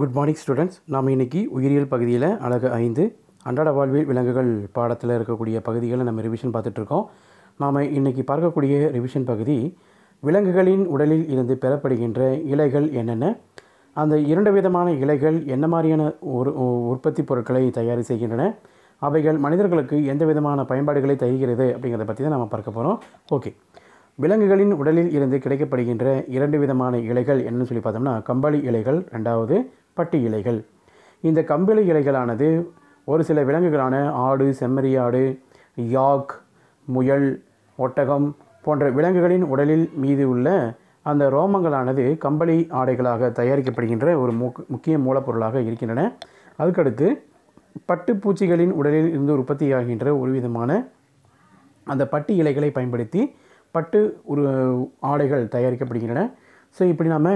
good morning students நாம் இன்றைக்கி உயிரியல் பகுதியில் அழகு ஐந்து அன்றாட வாழ்வில் விலங்குகள் பாடத்தில் இருக்கக்கூடிய பகுதிகளை நம்ம ரிவிஷன் பார்த்துட்ருக்கோம் நாம் இன்றைக்கி பார்க்கக்கூடிய ரிவிஷன் பகுதி விலங்குகளின் உடலில் இருந்து பெறப்படுகின்ற இலைகள் என்னென்ன அந்த இரண்டு விதமான இலைகள் என்ன மாதிரியான ஒரு உற்பத்தி பொருட்களை தயார் செய்கின்றன அவைகள் மனிதர்களுக்கு எந்த விதமான பயன்பாடுகளை தருகிறது அப்படிங்கிறத பற்றி தான் நம்ம பார்க்க போகிறோம் ஓகே விலங்குகளின் உடலில் இருந்து கிடைக்கப்படுகின்ற இரண்டு விதமான இலைகள் என்னென்னு சொல்லி பார்த்தோம்னா கம்பளி இலைகள் ரெண்டாவது பட்டி இலைகள் இந்த கம்பளி இலைகளானது ஒரு சில விலங்குகளான ஆடு செம்மறியாடு யாக் முயல் ஒட்டகம் போன்ற விலங்குகளின் உடலில் மீது உள்ள அந்த ரோமங்களானது கம்பளி ஆடைகளாக தயாரிக்கப்படுகின்ற ஒரு முக்கிய மூலப்பொருளாக இருக்கின்றன அதுக்கடுத்து பட்டுப்பூச்சிகளின் உடலில் இருந்து உற்பத்தியாகின்ற ஒரு விதமான அந்த பட்டு இலைகளை பயன்படுத்தி பட்டு உரு ஆடைகள் தயாரிக்கப்படுகின்றன ஸோ இப்படி நாம்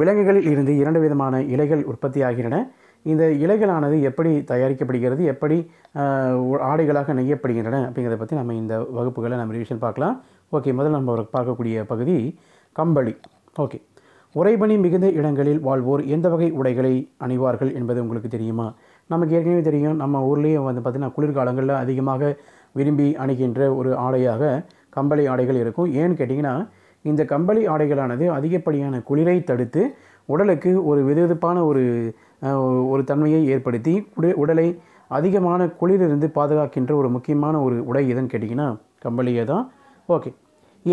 விலங்குகளில் இருந்து இரண்டு விதமான இலைகள் உற்பத்தியாகின்றன இந்த இலைகளானது எப்படி தயாரிக்கப்படுகிறது எப்படி ஆடைகளாக நெய்யப்படுகின்றன அப்படிங்கிறத பற்றி நம்ம இந்த வகுப்புகளை நம்ம ரிவிஷன் பார்க்கலாம் ஓகே முதல்ல நம்ம பார்க்கக்கூடிய பகுதி கம்பளி ஓகே உறைபனி மிகுந்த இடங்களில் வாழ்வோர் எந்த வகை உடைகளை அணிவார்கள் என்பது உங்களுக்கு தெரியுமா நமக்கு ஏற்கனவே தெரியும் நம்ம ஊர்லேயும் வந்து பார்த்திங்கன்னா குளிர்காலங்களில் அதிகமாக விரும்பி அணிகின்ற ஒரு ஆடையாக கம்பளி ஆடைகள் இருக்கும் ஏன்னு கேட்டிங்கன்னா இந்த கம்பளி ஆடைகளானது அதிகப்படியான குளிரை தடுத்து உடலுக்கு ஒரு விதவிதப்பான ஒரு ஒரு தன்மையை ஏற்படுத்தி உடலை அதிகமான குளிரிலிருந்து பாதுகாக்கின்ற ஒரு முக்கியமான ஒரு உடை எதுன்னு கேட்டிங்கன்னா கம்பளியே தான் ஓகே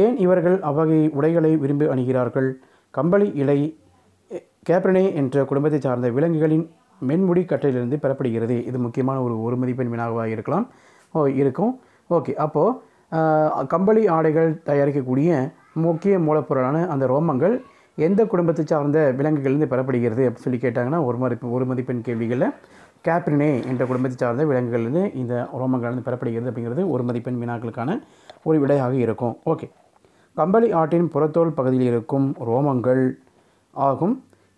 ஏன் இவர்கள் அவ்வகை உடைகளை விரும்பி அணுகிறார்கள் கம்பளி இலை கேப்ரனே என்ற குடும்பத்தை சார்ந்த விலங்குகளின் மென்முடி கட்டையிலிருந்து பெறப்படுகிறது இது முக்கியமான ஒரு ஒரு மதிப்பெண் வினாவாக இருக்கலாம் ஓ இருக்கும் ஓகே அப்போது கம்பளி ஆடைகள் தயாரிக்கக்கூடிய முக்கிய மூலப்பொருளான அந்த ரோமங்கள் எந்த குடும்பத்தை சார்ந்த விலங்குகள்லேருந்து பெறப்படுகிறது அப்படின்னு சொல்லி கேட்டாங்கன்னா ஒரு மதிப்பு ஒரு மதிப்பெண் கேள்விகளில் கேப்ரினே என்ற குடும்பத்தை சார்ந்த விலங்குகள்லேருந்து இந்த ரோமங்கள்லேருந்து பெறப்படுகிறது அப்படிங்கிறது ஒரு மதிப்பெண் வினாக்களுக்கான ஒரு விடையாக இருக்கும் ஓகே கம்பளி ஆட்டின் புறத்தோல் பகுதியில் இருக்கும் ரோமங்கள் ஆகும்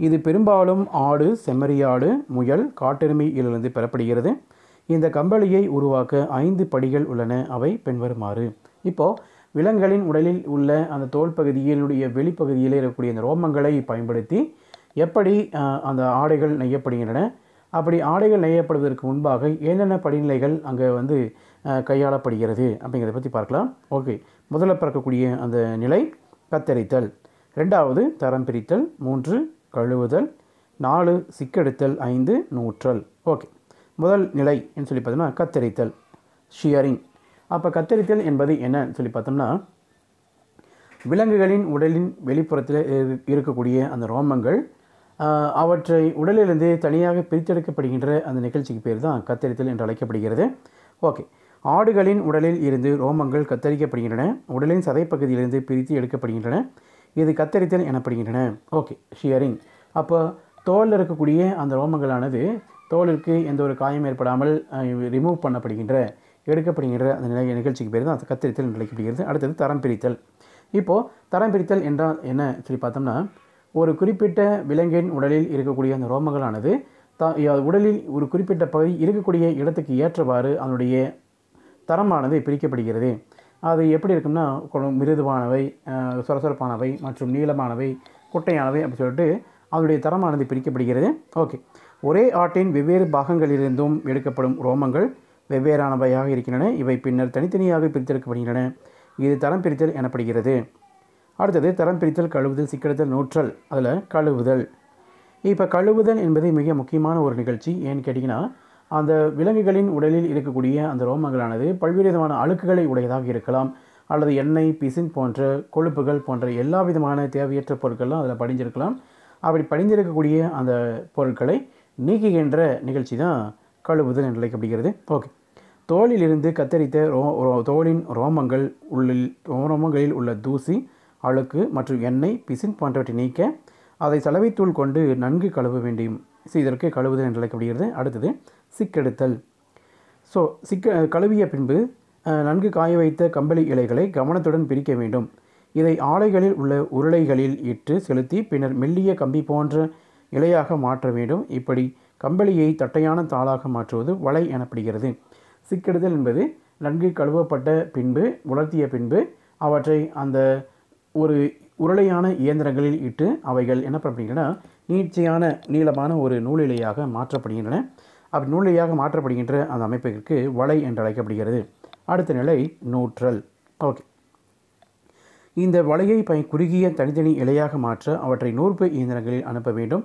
இது பெரும்பாலும் ஆடு செம்மறியாடு முயல் காட்டெருமையிலிருந்து பெறப்படுகிறது இந்த கம்பளியை உருவாக்க ஐந்து படிகள் உள்ளன அவை பின்வருமாறு இப்போது விலங்குகளின் உடலில் உள்ள அந்த தோல் பகுதியினுடைய வெளிப்பகுதியில் இருக்கக்கூடிய அந்த ரோமங்களை பயன்படுத்தி எப்படி அந்த ஆடைகள் நெய்யப்படுகின்றன அப்படி ஆடைகள் நெய்யப்படுவதற்கு முன்பாக என்னென்ன படிநிலைகள் அங்கே வந்து கையாளப்படுகிறது அப்படிங்கிறத பற்றி பார்க்கலாம் ஓகே முதல்ல பிறக்கக்கூடிய அந்த நிலை கத்தரித்தல் ரெண்டாவது தரம் பிரித்தல் மூன்று கழுவுதல் நாலு சிக்கெடுத்தல் ஐந்து நூற்றல் ஓகே முதல் நிலைன்னு சொல்லி பார்த்தீங்கன்னா கத்தரித்தல் ஷியரிங் அப்போ கத்தரித்தல் என்பது என்னன்னு சொல்லி பார்த்தோம்னா விலங்குகளின் உடலின் வெளிப்புறத்தில் இருக்கக்கூடிய அந்த ரோமங்கள் அவற்றை உடலிலிருந்து தனியாக பிரித்தெடுக்கப்படுகின்ற அந்த நிகழ்ச்சிக்கு பேர் தான் கத்தரித்தல் என்று அழைக்கப்படுகிறது ஓகே ஆடுகளின் உடலில் இருந்து ரோமங்கள் கத்தரிக்கப்படுகின்றன உடலின் சதைப்பகுதியிலிருந்து பிரித்து எடுக்கப்படுகின்றன இது கத்தரித்தல் எனப்படுகின்றன ஓகே ஷியரிங் அப்போ தோலில் இருக்கக்கூடிய அந்த ரோமங்களானது தோலிற்கு எந்த ஒரு காயம் ஏற்படாமல் ரிமூவ் பண்ணப்படுகின்ற எடுக்கப்படுகின்ற அந்த நிலை நிகழ்ச்சிக்கு பேர் தான் கத்தரித்தல் என்று அடுத்தது தரம் பிரித்தல் இப்போது தரம் பிரித்தல் என்றால் என்ன சொல்லி பார்த்தோம்னா ஒரு குறிப்பிட்ட விலங்கின் உடலில் இருக்கக்கூடிய அந்த ரோமங்களானது த உடலில் ஒரு குறிப்பிட்ட பகுதி இருக்கக்கூடிய இடத்துக்கு ஏற்றவாறு அதனுடைய தரமானது பிரிக்கப்படுகிறது அது எப்படி இருக்கும்னா மிருதுவானவை சொரசொரப்பானவை மற்றும் நீளமானவை குட்டையானவை அப்படின்னு சொல்லிட்டு அதனுடைய தரமானது பிரிக்கப்படுகிறது ஓகே ஒரே ஆட்டின் வெவ்வேறு பாகங்களிலிருந்தும் எடுக்கப்படும் ரோமங்கள் வெவ்வேறானவையாக இருக்கின்றன இவை பின்னர் தனித்தனியாக பிரித்தெடுக்கப்படுகின்றன இது தரம் பிரித்தல் எனப்படுகிறது அடுத்தது தரம் பிரித்தல் கழுவுதல் சிக்கெடுத்தல் நூற்றல் அதில் கழுவுதல் இப்போ கழுவுதல் என்பது மிக முக்கியமான ஒரு நிகழ்ச்சி ஏன்னு கேட்டிங்கன்னா அந்த விலங்குகளின் உடலில் இருக்கக்கூடிய அந்த ரோமங்களானது பல்வேறு விதமான அழுக்குகளை உடையதாக இருக்கலாம் அல்லது எண்ணெய் பிசின் போன்ற கொழுப்புகள் போன்ற எல்லா விதமான தேவையற்ற பொருட்கள்லாம் அதில் படிஞ்சிருக்கலாம் அப்படி படிஞ்சிருக்கக்கூடிய அந்த பொருட்களை நீக்குகின்ற நிகழ்ச்சி தான் கழுவுதல் என்று அழைக்கப்படுகிறது ஓகே தோளிலிருந்து கத்தரித்த ரோ தோளின் ரோமங்கள் உள்ளில் ரோமங்களில் உள்ள தூசி அழுக்கு மற்றும் எண்ணெய் பிசின் போன்றவற்றை நீக்க அதை சலவைத்தூள் கொண்டு நன்கு கழுவ வேண்டும் இதற்கு கழுவுதல் என்று அழைக்கப்படுகிறது அடுத்தது சிக்கெடுத்தல் ஸோ சிக்க கழுவிய பின்பு நன்கு காய வைத்த கம்பளி இலைகளை கவனத்துடன் பிரிக்க வேண்டும் இதை ஆலைகளில் உள்ள உருளைகளில் இட்டு செலுத்தி பின்னர் மெல்லிய கம்பி போன்ற இலையாக மாற்ற வேண்டும் இப்படி கம்பளியை தட்டையான தாளாக மாற்றுவது வலை எனப்படுகிறது சிக்கெடுதல் என்பது நன்கு கழுவப்பட்ட பின்பு உலர்த்திய பின்பு அவற்றை அந்த ஒரு உருளையான இயந்திரங்களில் இட்டு அவைகள் என்ன பண்ணப்படுகின்றன நீட்சியான நீளமான ஒரு நூலிலையாக மாற்றப்படுகின்றன அப்படி நூலிலையாக மாற்றப்படுகின்ற அந்த அமைப்பிற்கு வலை என்று அழைக்கப்படுகிறது அடுத்த நிலை நூற்றல் ஓகே இந்த வலையை பய குறுகிய தனித்தனி இலையாக மாற்ற அவற்றை நூற்பு இயந்திரங்களில் அனுப்ப வேண்டும்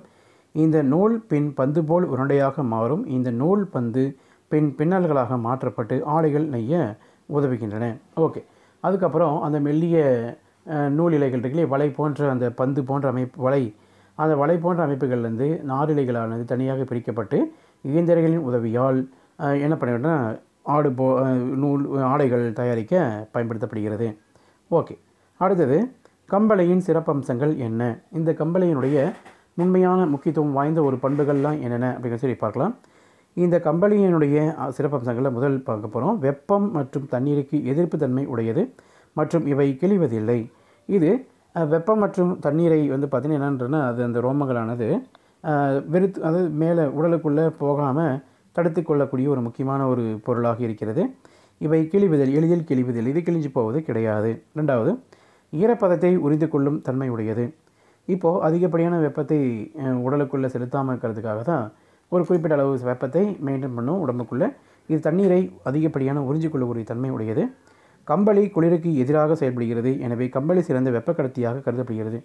இந்த நூல் பின் பந்து போல் உருண்டையாக மாறும் இந்த நூல் பந்து பின் பின்னல்களாக மாற்றப்பட்டு ஆடைகள் நெய்ய உதவுகின்றன ஓகே அதுக்கப்புறம் அந்த மெல்லிய நூல் இலைகள் இருக்குல்லையே வலை போன்ற அந்த பந்து போன்ற அமைப்பு வலை அந்த வலை போன்ற அமைப்புகள்லேருந்து நாரிலைகளானது தனியாக பிரிக்கப்பட்டு இயந்திரங்களின் உதவியால் என்ன பண்ணிவிட்டோம்னா ஆடு போ நூல் ஆடைகள் தயாரிக்க பயன்படுத்தப்படுகிறது ஓகே அடுத்தது கம்பளையின் சிறப்பம்சங்கள் என்ன இந்த கம்பளையினுடைய உண்மையான முக்கியத்துவம் வாய்ந்த ஒரு பண்புகள்லாம் என்னென்ன அப்படின்னு சொல்லி பார்க்கலாம் இந்த கம்பளியினுடைய சிறப்பம்சங்களில் முதல் பார்க்க போகிறோம் வெப்பம் மற்றும் தண்ணீருக்கு எதிர்ப்பு தன்மை உடையது மற்றும் இவை கிழிவதில்லை இது வெப்பம் மற்றும் தண்ணீரை வந்து பார்த்திங்கன்னா என்னன்றனா அது அந்த ரோமங்களானது வெறுத்து அது மேலே உடலுக்குள்ளே போகாமல் தடுத்து கொள்ளக்கூடிய ஒரு முக்கியமான ஒரு பொருளாக இருக்கிறது இவை கிழிவதில் எளிதில் கிழிவதில் இது கிழிஞ்சு போவது கிடையாது ரெண்டாவது ஈரப்பதத்தை உறிந்து கொள்ளும் தன்மை உடையது இப்போது அதிகப்படியான வெப்பத்தை உடலுக்குள்ளே செலுத்தாமல் இருக்கிறதுக்காக தான் ஒரு குறிப்பிட்ட அளவு வெப்பத்தை மெயின்டைன் பண்ணும் உடம்புக்குள்ளே இது தண்ணீரை அதிகப்படியான உறிஞ்சிக்கொள்ளக்கூடிய தன்மை உடையது கம்பளி குளிருக்கு எதிராக செயல்படுகிறது எனவே கம்பளி சிறந்த வெப்பக்கடத்தியாக கருதப்படுகிறது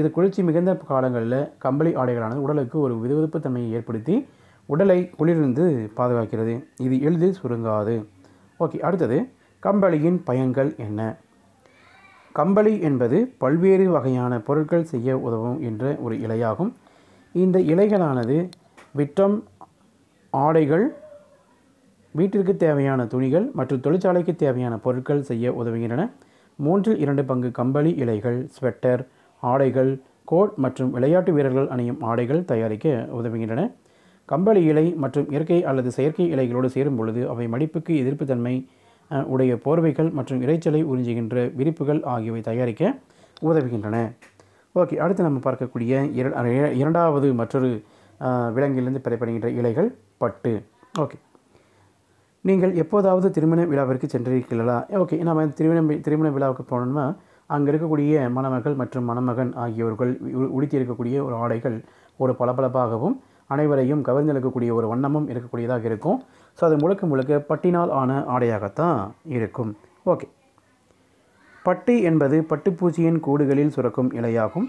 இது குளிர்ச்சி மிகுந்த காலங்களில் கம்பளி ஆடைகளானது உடலுக்கு ஒரு விதுவிதுப்பு தன்மையை ஏற்படுத்தி உடலை குளிர்ந்து பாதுகாக்கிறது இது எளிதில் சுருங்காது ஓகே அடுத்தது கம்பளியின் பயன்கள் என்ன கம்பளி என்பது பல்வேறு வகையான பொருட்கள் செய்ய உதவும் என்ற ஒரு இலையாகும் இந்த இலைகளானது விட்டம் ஆடைகள் வீட்டிற்கு தேவையான துணிகள் மற்றும் தொழிற்சாலைக்கு தேவையான பொருட்கள் செய்ய உதவுகின்றன மூன்றில் இரண்டு பங்கு கம்பளி இலைகள் ஸ்வெட்டர் ஆடைகள் கோட் மற்றும் விளையாட்டு வீரர்கள் அணியும் ஆடைகள் தயாரிக்க உதவுகின்றன கம்பளி இலை மற்றும் இயற்கை அல்லது செயற்கை இலைகளோடு சேரும் பொழுது அவை மடிப்புக்கு எதிர்ப்புத்தன்மை உடைய போர்வைகள் மற்றும் இறைச்சலை உறிஞ்சுகின்ற விரிப்புகள் ஆகியவை தயாரிக்க உதவுகின்றன ஓகே அடுத்து நம்ம பார்க்கக்கூடிய இரண்டாவது மற்றொரு விலங்கிலிருந்து பெறப்படுகின்ற இலைகள் பட்டு ஓகே நீங்கள் எப்போதாவது திருமண விழாவிற்கு சென்றிருக்கிறீர்களா ஓகே நம்ம திருமண திருமண விழாவுக்கு போனோம்னா அங்கே இருக்கக்கூடிய மணமகள் மற்றும் மணமகன் ஆகியோர்கள் உடுத்தி இருக்கக்கூடிய ஒரு ஆடைகள் ஒரு பளபளப்பாகவும் அனைவரையும் கவர்ந்தெழுக்கக்கூடிய ஒரு வண்ணமும் இருக்கக்கூடியதாக இருக்கும் ஸோ அது முழுக்க முழுக்க பட்டினால் ஆன ஆடையாகத்தான் இருக்கும் ஓகே பட்டு என்பது பட்டுப்பூச்சியின் கூடுகளில் சுரக்கும் இலையாகும்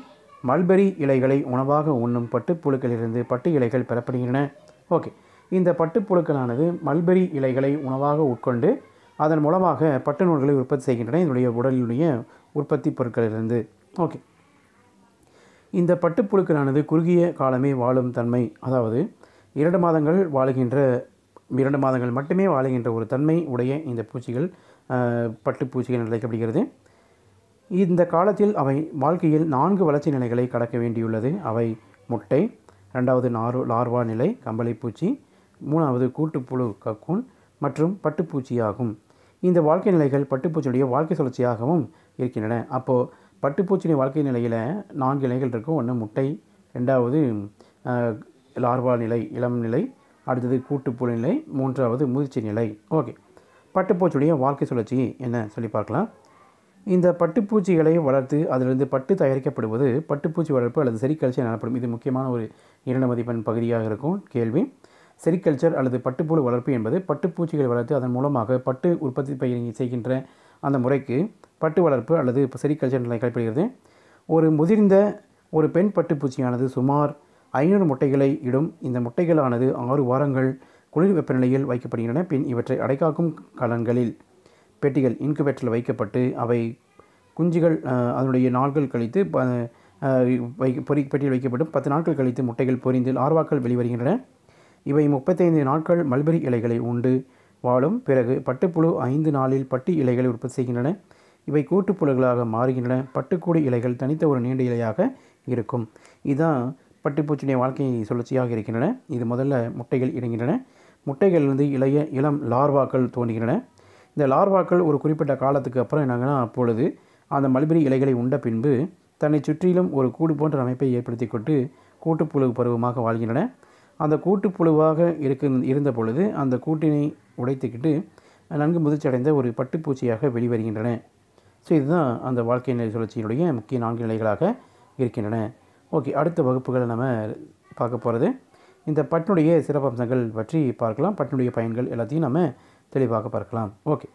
மல்பெரி இலைகளை உணவாக உண்ணும் பட்டுப்புழுக்களிலிருந்து பட்டு இலைகள் பெறப்படுகின்றன ஓகே இந்த பட்டுப்புழுக்களானது மல்பெரி இலைகளை உணவாக உட்கொண்டு அதன் மூலமாக பட்டு நூல்களை உற்பத்தி செய்கின்றன இதனுடைய உடலினுடைய உற்பத்தி பொருட்களிலிருந்து ஓகே இந்த பட்டுப்புழுக்களானது குறுகிய காலமே வாழும் தன்மை அதாவது இரண்டு மாதங்கள் வாழுகின்ற இரண்டு மாதங்கள் மட்டுமே வாழுகின்ற ஒரு தன்மை உடைய இந்த பூச்சிகள் பட்டுப்பூச்சிகள் அழைக்கப்படுகிறது இந்த காலத்தில் அவை வாழ்க்கையில் நான்கு வளர்ச்சி நிலைகளை கடக்க வேண்டியுள்ளது அவை முட்டை ரெண்டாவது நார் லார்வா நிலை கம்பளிப்பூச்சி மூணாவது கூட்டுப்புழு கக்கூன் மற்றும் பட்டுப்பூச்சியாகும் இந்த வாழ்க்கை நிலைகள் பட்டுப்பூச்சியுடைய வாழ்க்கை சுழற்சியாகவும் இருக்கின்றன அப்போது பட்டுப்பூச்சியுடைய வாழ்க்கை நிலையில் நான்கு நிலைகள் இருக்கும் ஒன்று முட்டை ரெண்டாவது லார்வா நிலை இளம் நிலை அடுத்தது கூட்டுப்புழு நிலை மூன்றாவது முதிர்ச்சி நிலை ஓகே பட்டுப்பூச்சியுடைய வாழ்க்கை சுழற்சி என்ன சொல்லி பார்க்கலாம் இந்த பட்டுப்பூச்சிகளை வளர்த்து அதிலிருந்து பட்டு தயாரிக்கப்படுவது பட்டுப்பூச்சி வளர்ப்பு அல்லது செரிகல்ச்சர் எனப்படும் இது முக்கியமான ஒரு இரண்டு மதிப்பெண் பகுதியாக இருக்கும் கேள்வி செரிகல்ச்சர் அல்லது பட்டுப்புழு வளர்ப்பு என்பது பட்டுப்பூச்சிகளை வளர்த்து அதன் மூலமாக பட்டு உற்பத்தி பயிர் செய்கின்ற அந்த முறைக்கு பட்டு வளர்ப்பு அல்லது செரிகல்ச்சர் நிலை கைப்படுகிறது ஒரு முதிர்ந்த ஒரு பெண் பட்டுப்பூச்சியானது சுமார் ஐநூறு முட்டைகளை இடும் இந்த முட்டைகளானது ஆறு வாரங்கள் குளிர் வெப்பநிலையில் வைக்கப்படுகின்றன பின் இவற்றை அடைக்காக்கும் கலன்களில் பெட்டிகள் இன்குபேட்டரில் வைக்கப்பட்டு அவை குஞ்சுகள் அதனுடைய நாள்கள் கழித்து வை பொறி பெட்டியில் வைக்கப்படும் பத்து நாட்கள் கழித்து முட்டைகள் பொறிந்து லார்வாக்கள் வெளிவருகின்றன இவை முப்பத்தைந்து நாட்கள் மல்பெரி இலைகளை உண்டு வாழும் பிறகு பட்டுப்புழு ஐந்து நாளில் பட்டு இலைகளை உற்பத்தி செய்கின்றன இவை கூட்டுப்புழுகளாக மாறுகின்றன பட்டுக்கூடு இலைகள் தனித்த ஒரு நீண்ட இலையாக இருக்கும் இதுதான் பட்டுப்பூச்சியுடைய வாழ்க்கை சுழற்சியாக இருக்கின்றன இது முதல்ல முட்டைகள் இடுகின்றன முட்டைகள் வந்து இளைய இளம் லார்வாக்கள் தோன்றுகின்றன இந்த லார்வாக்கள் ஒரு குறிப்பிட்ட காலத்துக்கு அப்புறம் என்னங்கன்னா அப்பொழுது அந்த மல்பெரி இலைகளை உண்ட பின்பு தன்னை சுற்றிலும் ஒரு கூடு போன்ற அமைப்பை ஏற்படுத்தி கொண்டு கூட்டுப்புழு பருவமாக வாழ்கின்றன அந்த கூட்டுப்புழுவாக இருக்க இருந்த பொழுது அந்த கூட்டினை உடைத்துக்கிட்டு நன்கு முதிர்ச்சியடைந்த ஒரு பட்டுப்பூச்சியாக வெளிவருகின்றன ஸோ இதுதான் அந்த வாழ்க்கை நிலை சுழற்சியினுடைய முக்கிய நான்கு நிலைகளாக இருக்கின்றன ஓகே அடுத்த வகுப்புகளை நம்ம பார்க்க போகிறது இந்த பட்டினுடைய சிறப்பம்சங்கள் பற்றி பார்க்கலாம் பட்டினுடைய பயன்கள் எல்லாத்தையும் நம்ம தெளிவாக பார்க்கலாம் ஓகே